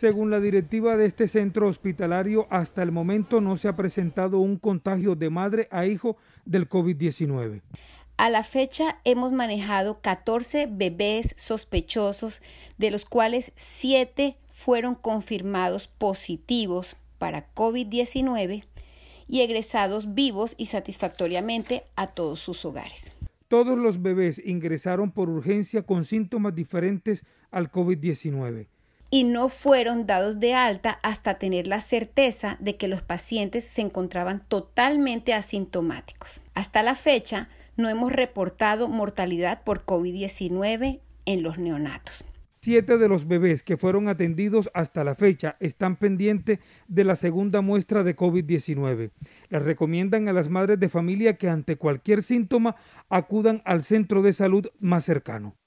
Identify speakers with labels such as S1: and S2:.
S1: Según la directiva de este centro hospitalario, hasta el momento no se ha presentado un contagio de madre a hijo del COVID-19.
S2: A la fecha hemos manejado 14 bebés sospechosos, de los cuales 7 fueron confirmados positivos para COVID-19 y egresados vivos y satisfactoriamente a todos sus hogares.
S1: Todos los bebés ingresaron por urgencia con síntomas diferentes al COVID-19 y no
S2: fueron dados de alta hasta tener la certeza de que los pacientes se encontraban totalmente asintomáticos. Hasta la fecha, no hemos reportado mortalidad por COVID-19 en los neonatos.
S1: Siete de los bebés que fueron atendidos hasta la fecha están pendientes de la segunda muestra de COVID-19. Les recomiendan a las madres de familia que ante cualquier síntoma acudan al centro de salud más cercano.